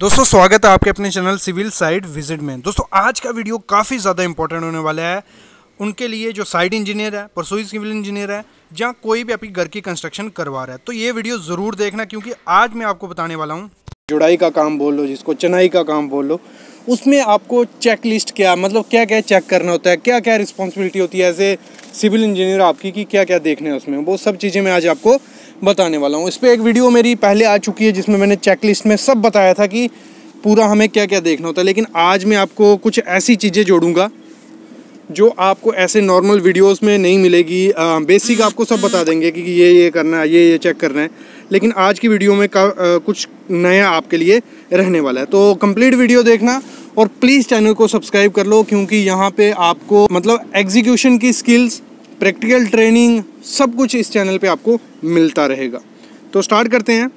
दोस्तों स्वागत है आपके अपने चैनल सिविल साइड विजिट में दोस्तों आज का वीडियो काफ़ी ज़्यादा इंपॉर्टेंट होने वाला है उनके लिए जो साइड इंजीनियर है परसोई सिविल इंजीनियर है या कोई भी आपकी घर की कंस्ट्रक्शन करवा रहा है तो ये वीडियो ज़रूर देखना क्योंकि आज मैं आपको बताने वाला हूँ जुड़ाई का काम बोल लो जिसको चनाई का काम बोल लो उसमें आपको चेक लिस्ट क्या मतलब क्या क्या चेक करना होता है क्या क्या रिस्पॉन्सिबिलिटी होती है एज ए सिविल इंजीनियर आपकी कि क्या क्या देखना है उसमें वो सब चीज़ें मैं आज आपको बताने वाला हूँ इस पर एक वीडियो मेरी पहले आ चुकी है जिसमें मैंने चेकलिस्ट में सब बताया था कि पूरा हमें क्या क्या देखना होता है लेकिन आज मैं आपको कुछ ऐसी चीज़ें जोड़ूँगा जो आपको ऐसे नॉर्मल वीडियोस में नहीं मिलेगी आ, बेसिक आपको सब बता देंगे कि ये ये करना है ये ये चेक करना है लेकिन आज की वीडियो में का, आ, कुछ नया आपके लिए रहने वाला है तो कंप्लीट वीडियो देखना और प्लीज़ चैनल को सब्सक्राइब कर लो क्योंकि यहाँ पे आपको मतलब एग्जीक्यूशन की स्किल्स प्रैक्टिकल ट्रेनिंग सब कुछ इस चैनल पर आपको मिलता रहेगा तो स्टार्ट करते हैं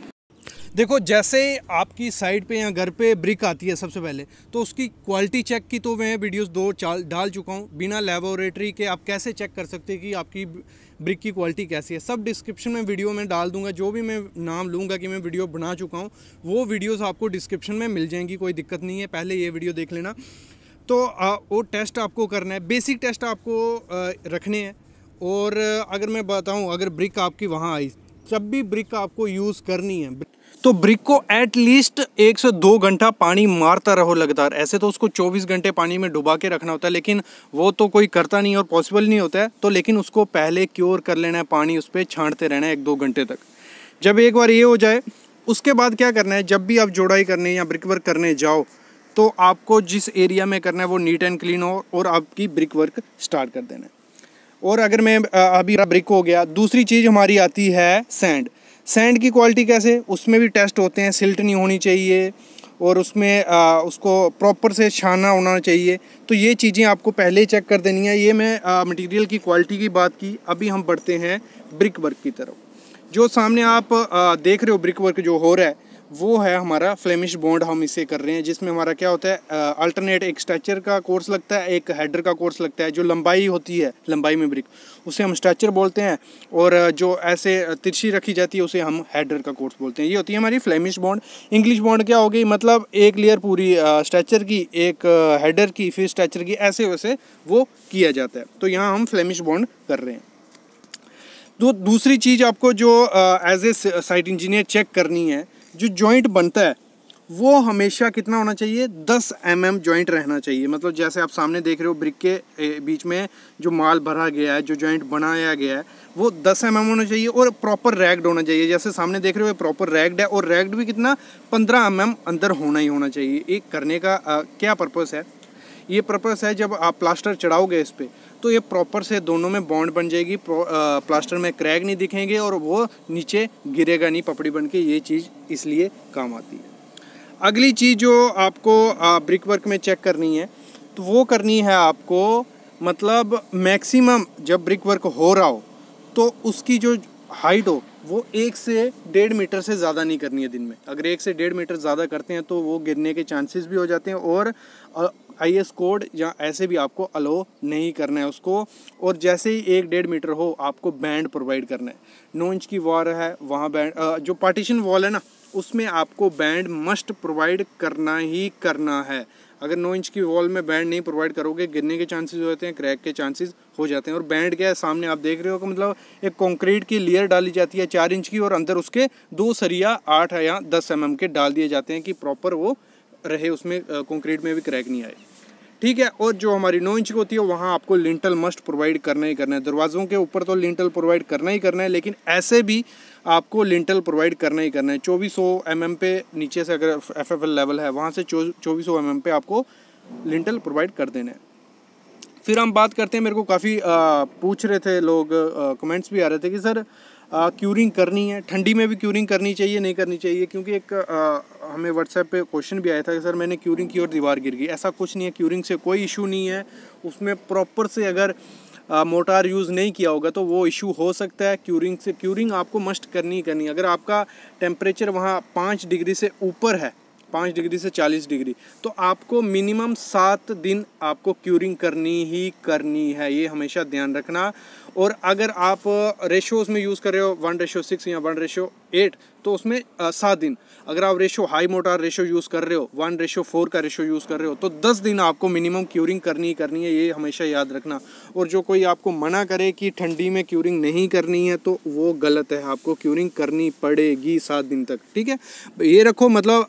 देखो जैसे आपकी साइट पे या घर पे ब्रिक आती है सबसे पहले तो उसकी क्वालिटी चेक की तो मैं वीडियोस दो चाल डाल चुका हूँ बिना लेबोरेटरी के आप कैसे चेक कर सकते हैं कि आपकी ब्रिक की क्वालिटी कैसी है सब डिस्क्रिप्शन में वीडियो में डाल दूंगा जो भी मैं नाम लूँगा कि मैं वीडियो बना चुका हूँ वो वीडियोज़ आपको डिस्क्रिप्शन में मिल जाएंगी कोई दिक्कत नहीं है पहले ये वीडियो देख लेना तो आ, वो टेस्ट आपको करना है बेसिक टेस्ट आपको आ, रखने हैं और अगर मैं बताऊँ अगर ब्रिक आपकी वहाँ आई जब भी ब्रिक आपको यूज़ करनी है तो ब्रिक को एटलीस्ट एक से दो घंटा पानी मारता रहो लगातार ऐसे तो उसको 24 घंटे पानी में डुबा के रखना होता है लेकिन वो तो कोई करता नहीं और पॉसिबल नहीं होता है तो लेकिन उसको पहले क्योर कर लेना है पानी उस पर छाँटते रहना है एक दो घंटे तक जब एक बार ये हो जाए उसके बाद क्या करना है जब भी आप जोड़ाई करने या ब्रिक वर्क करने जाओ तो आपको जिस एरिया में करना है वो नीट एंड क्लीन हो और आपकी ब्रिक वर्क स्टार्ट कर देना है और अगर मैं अभी ब्रिक हो गया दूसरी चीज़ हमारी आती है सैंड सैंड की क्वालिटी कैसे उसमें भी टेस्ट होते हैं सिल्ट नहीं होनी चाहिए और उसमें आ, उसको प्रॉपर से छाना होना चाहिए तो ये चीज़ें आपको पहले चेक कर देनी है ये मैं मटेरियल की क्वालिटी की बात की अभी हम बढ़ते हैं ब्रिक वर्क की तरफ जो सामने आप आ, देख रहे हो ब्रिक वर्क जो हो रहा है वो है हमारा फ्लेमिश बॉन्ड हम इसे कर रहे हैं जिसमें हमारा क्या होता है अल्टरनेट एक स्ट्रेचर का कोर्स लगता है एक हेडर का कोर्स लगता है जो लंबाई होती है लंबाई में ब्रिक उसे हम स्ट्रेचर बोलते हैं और जो ऐसे तिरछी रखी जाती है उसे हम हेडर का कोर्स बोलते हैं ये होती है हमारी फ्लेमिश बॉन्ड इंग्लिश बॉन्ड क्या हो गई मतलब एक लेयर पूरी स्ट्रेचर की एक हेडर की फिर स्ट्रेचर की ऐसे वैसे वो किया जाता है तो यहाँ हम फ्लेमिश बॉन्ड कर रहे हैं तो दूसरी चीज़ आपको जो as a site engineer check करनी है जो जॉइंट बनता है वो हमेशा कितना होना चाहिए 10 एम mm जॉइंट रहना चाहिए मतलब जैसे आप सामने देख रहे हो ब्रिक के बीच में जो माल भरा गया है जो जॉइंट बनाया गया है वो 10 एम mm होना चाहिए और प्रॉपर रैग्ड होना चाहिए जैसे सामने देख रहे हो प्रॉपर रैग्ड है और रैग्ड भी कितना 15 एम mm अंदर होना ही होना चाहिए एक करने का आ, क्या पर्पज़ है ये पर्पज़ है जब आप प्लास्टर चढ़ाओगे इस पर तो ये प्रॉपर से दोनों में बॉन्ड बन जाएगी प्लास्टर में क्रैक नहीं दिखेंगे और वो नीचे गिरेगा नहीं पपड़ी बन के ये चीज़ इसलिए काम आती है अगली चीज़ जो आपको ब्रिक वर्क में चेक करनी है तो वो करनी है आपको मतलब मैक्सिमम जब ब्रिक वर्क हो रहा हो तो उसकी जो हाइट हो वो एक से डेढ़ मीटर से ज़्यादा नहीं करनी है दिन में अगर एक से डेढ़ मीटर ज़्यादा करते हैं तो वो गिरने के चांसेस भी हो जाते हैं और आई एस कोड या ऐसे भी आपको अलो नहीं करना है उसको और जैसे ही एक डेढ़ मीटर हो आपको बैंड प्रोवाइड करना है नौ इंच की वॉर है वहाँ बैंड जो पार्टीशन वॉल है ना उसमें आपको बैंड मस्ट प्रोवाइड करना ही करना है अगर नौ इंच की वॉल में बैंड नहीं प्रोवाइड करोगे गिरने के चांसेस होते हैं क्रैक के चांसेस हो जाते हैं और बैंड क्या है सामने आप देख रहे हो कि मतलब एक कंक्रीट की लेयर डाली जाती है चार इंच की और अंदर उसके दो सरिया आठ या दस एम mm के डाल दिए जाते हैं कि प्रॉपर वो रहे उसमें कॉन्क्रीट में भी क्रैक नहीं आए ठीक है और जो हमारी नौ इंच की होती है वहाँ आपको लिंटल मस्ट प्रोवाइड करना ही करना है दरवाज़ों के ऊपर तो लिंटल प्रोवाइड करना ही करना है लेकिन ऐसे भी आपको लिंटल प्रोवाइड करना ही करना है चौबीस सौ एम पे नीचे से अगर एफ एफ एल लेवल है वहाँ से चौबीस सौ एम पे आपको लिंटल प्रोवाइड कर देना है फिर हम बात करते हैं मेरे को काफ़ी पूछ रहे थे लोग कमेंट्स भी आ रहे थे कि सर क्यूरिंग करनी है ठंडी में भी क्यूरिंग करनी चाहिए नहीं करनी चाहिए क्योंकि एक आ, हमें व्हाट्सएप पे क्वेश्चन भी आया था कि सर मैंने क्यूरिंग की और दीवार गिर गई ऐसा कुछ नहीं है क्यूरिंग से कोई इशू नहीं है उसमें प्रॉपर से अगर आ, मोटार यूज़ नहीं किया होगा तो वो इशू हो सकता है क्यूरिंग से क्यूरिंग आपको मस्ट करनी ही करनी अगर आपका टेम्परेचर वहाँ पाँच डिग्री से ऊपर है पाँच डिग्री से चालीस डिग्री तो आपको मिनिमम सात दिन आपको क्यूरिंग करनी ही करनी है ये हमेशा ध्यान रखना और अगर आप रेशोस में यूज़ कर रहे हो वन रेशो सिक्स या वन रेशो एट तो उसमें सात दिन अगर आप ratio high mortar ratio use कर रहे हो वन रेशो फोर का रेशो यूज़ कर रहे हो तो दस दिन आपको मिनिमम क्यूरिंग करनी ही करनी है ये हमेशा याद रखना और जो कोई आपको मना करे कि ठंडी में क्यूरिंग नहीं करनी है तो वो गलत है आपको क्यूरिंग करनी पड़ेगी सात दिन तक ठीक है ये रखो मतलब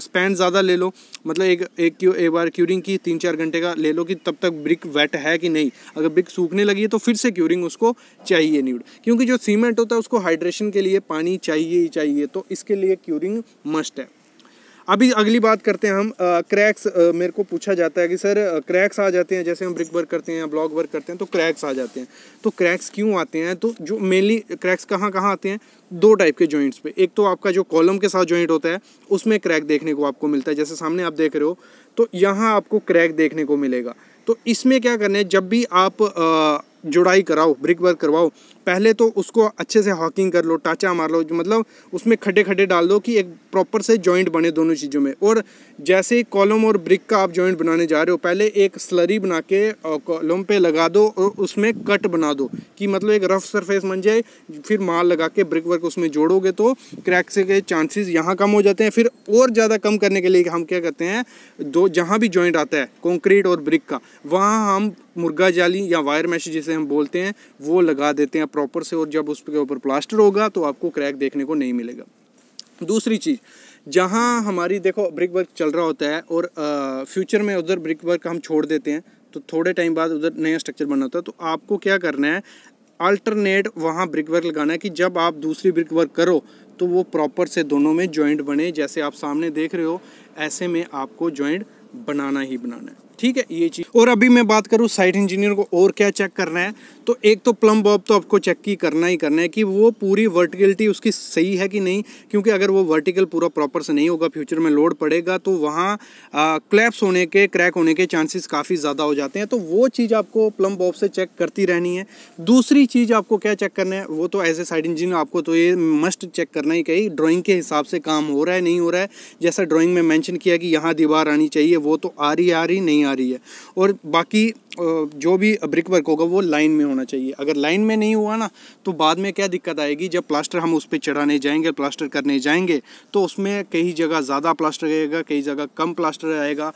स्पैन ज़्यादा ले लो मतलब एक एक क्यों एक बार क्यूरिंग की तीन चार घंटे का ले लो कि तब तक ब्रिक वेट है कि नहीं अगर ब्रिक सूखने लगी है तो फिर से क्यूरिंग फीडिंग उसको चाहिए न्यूड क्योंकि जो सीमेंट होता है उसको हाइड्रेशन के लिए पानी चाहिए ही चाहिए तो इसके लिए क्यूरिंग मस्ट है अभी अगली बात करते हैं हम आ, क्रैक्स आ, मेरे को पूछा जाता है कि सर क्रैक्स आ जाते हैं जैसे हम ब्रिक वर्क करते हैं या ब्लॉक वर्क करते हैं तो क्रैक्स आ जाते हैं तो क्रैक्स क्यों आते हैं तो जो मेनली क्रैक्स कहाँ कहाँ आते हैं दो टाइप के जॉइंट्स पे एक तो आपका जो कॉलम के साथ जॉइंट होता है उसमें क्रैक देखने को आपको मिलता है जैसे सामने आप देख रहे हो तो यहाँ आपको क्रैक देखने को मिलेगा तो इसमें क्या करना है जब भी आप आ, जुड़ाई कराओ ब्रिक वर्क करवाओ पहले तो उसको अच्छे से हॉकिंग कर लो टाचा मार लो मतलब उसमें खड्डे खड्डे डाल दो कि एक प्रॉपर से जॉइंट बने दोनों चीज़ों में और जैसे कॉलम और ब्रिक का आप जॉइंट बनाने जा रहे हो पहले एक स्लरी बना के कॉलम पे लगा दो और उसमें कट बना दो कि मतलब एक रफ सरफेस बन जाए फिर माल लगा के ब्रिक वर्क उसमें जोड़ोगे तो क्रैक्स के चांसेस यहाँ कम हो जाते हैं फिर और ज़्यादा कम करने के लिए हम क्या करते हैं दो जहाँ भी जॉइंट आता है कॉन्क्रीट और ब्रिक का वहाँ हम मुर्गा जाली या वायर मैश जिसे जिसे हम बोलते हैं वो लगा देते हैं प्रॉपर से और जब उसके ऊपर प्लास्टर होगा तो आपको क्रैक देखने को नहीं मिलेगा दूसरी चीज़ जहाँ हमारी देखो ब्रिक वर्क चल रहा होता है और फ्यूचर में उधर ब्रिक वर्क हम छोड़ देते हैं तो थोड़े टाइम बाद उधर नया स्ट्रक्चर बना होता है तो आपको क्या करना है अल्टरनेट वहाँ ब्रिक वर्क लगाना है कि जब आप दूसरी ब्रिक वर्क करो तो वो प्रॉपर से दोनों में जॉइंट बने जैसे आप सामने देख रहे हो ऐसे में आपको जॉइंट बनाना ही बनाना है ठीक है ये चीज़ और अभी मैं बात करूँ साइट इंजीनियर को और क्या चेक करना है तो एक तो प्लम बॉब तो आपको चेक ही करना ही करना है कि वो पूरी वर्टिकलिटी उसकी सही है कि नहीं क्योंकि अगर वो वर्टिकल पूरा प्रॉपर से नहीं होगा फ्यूचर में लोड पड़ेगा तो वहाँ क्लैप्स होने के क्रैक होने के चांसेस काफ़ी ज़्यादा हो जाते हैं तो वो चीज़ आपको प्लम बॉब से चेक करती रहनी है दूसरी चीज़ आपको क्या चेक करना है वो तो एज ए साइड इंजीनियर आपको तो ये मस्ट चेक करना ही कही ड्रॉइंग के हिसाब से काम हो रहा है नहीं हो रहा है जैसा ड्रॉइंग में मैंशन किया कि यहाँ दीवार आनी चाहिए वो तो आ रही आ रही नहीं नहीं आ रही है और बाकी जो भी ब्रिक वर्क होगा वो लाइन में होना चाहिए अगर लाइन में नहीं हुआ ना तो बाद में क्या दिक्कत आएगी जब प्लास्टर हम उस पर चढ़ाने जाएंगे प्लास्टर करने जाएंगे तो उसमें कई जगह ज़्यादा प्लास्टर आएगा कई जगह कम प्लास्टर आएगा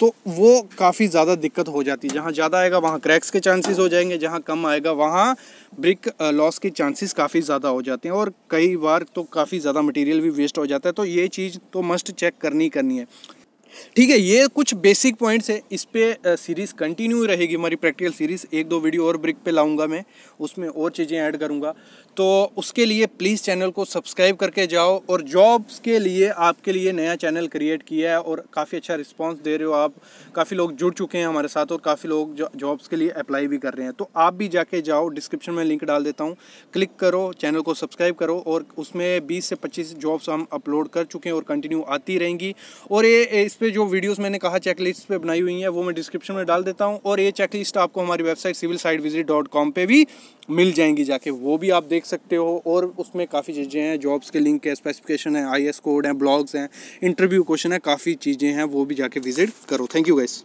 तो वो काफ़ी ज़्यादा दिक्कत हो जाती है जहाँ ज़्यादा आएगा वहाँ क्रैक्स के चांसेस हो जाएंगे जहाँ कम आएगा वहाँ ब्रिक लॉस के चांसेस काफ़ी ज़्यादा हो जाते हैं और कई बार तो काफ़ी ज़्यादा मटेरियल भी वेस्ट हो जाता है तो ये चीज़ तो मस्ट चेक करनी ही करनी है ठीक है ये कुछ बेसिक पॉइंट्स है इस पर सीरीज़ कंटिन्यू रहेगी हमारी प्रैक्टिकल सीरीज़ एक दो वीडियो और ब्रिक पे लाऊंगा मैं उसमें और चीज़ें ऐड करूंगा तो उसके लिए प्लीज़ चैनल को सब्सक्राइब करके जाओ और जॉब्स के लिए आपके लिए नया चैनल क्रिएट किया है और काफ़ी अच्छा रिस्पॉन्स दे रहे हो आप काफ़ी लोग जुड़ चुके हैं हमारे साथ और काफ़ी लोग जॉब्स के लिए अप्लाई भी कर रहे हैं तो आप भी जाके जाओ डिस्क्रिप्शन में लिंक डाल देता हूँ क्लिक करो चैनल को सब्सक्राइब करो और उसमें बीस से पच्चीस जॉब्स हम अपलोड कर चुके हैं और कंटिन्यू आती रहेंगी और ये इस पे जो वीडियोस मैंने कहा चेक लिस्ट पे बनाई हुई हैं वो मैं डिस्क्रिप्शन में डाल देता हूँ और ये चेक लिस्ट आपको हमारी website civil site visit dot com पर भी मिल जाएंगी जाके वो भी आप देख सकते हो और उसमें काफ़ी चीज़ें हैं जॉब्स के लिंक है स्पेसिफिकेशन है आई कोड है ब्लॉग्स हैं इंटरव्यू क्वेश्चन है काफ़ी चीज़ें हैं वो भी जाके विजिट करो थैंक यू गाइस